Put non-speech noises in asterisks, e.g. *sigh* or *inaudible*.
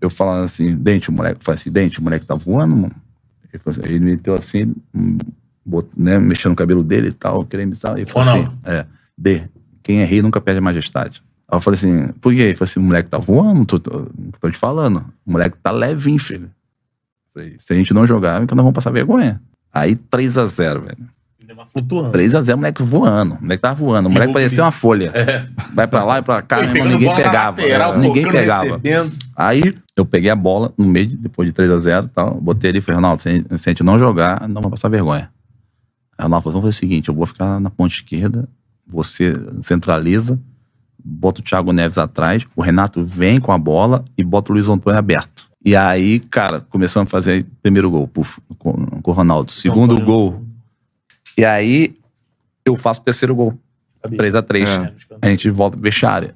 Eu falando assim, dente, o moleque. Eu falei assim, dente, o moleque tá voando, mano. Ele, assim, ele meteu assim, né, mexendo no cabelo dele e tal, querendo me saber. Ele falou assim, não. é, D, quem é rei nunca perde a majestade. Aí eu falei assim, por quê? Ele falou assim, o moleque tá voando, tô, tô, tô te falando. O moleque tá levinho, filho. Falei, se a gente não jogar, então nós vamos passar vergonha. Aí 3 a 0 velho flutuando. 3x0, moleque voando. O moleque tava voando. O moleque parecia uma folha. É. Vai pra lá e pra cá, *laughs* né, ninguém pegava. Né? Lateral, ninguém pegava. Recebendo. Aí eu peguei a bola no meio, depois de 3x0 tal. Botei ali e falei, Ronaldo, se, a gente não jogar, não vai passar vergonha. Aí o Ronaldo falou, assim, vamos fazer o seguinte, eu vou ficar na ponta esquerda, você centraliza, bota o Thiago Neves atrás, o Renato vem com a bola e bota o Luiz Antônio aberto. E aí, cara, começamos a fazer primeiro gol, puf, com o Ronaldo. Segundo Antônio. gol, e aí eu faço o terceiro gol. 3 x 3 é. A gente volta pro vestiário.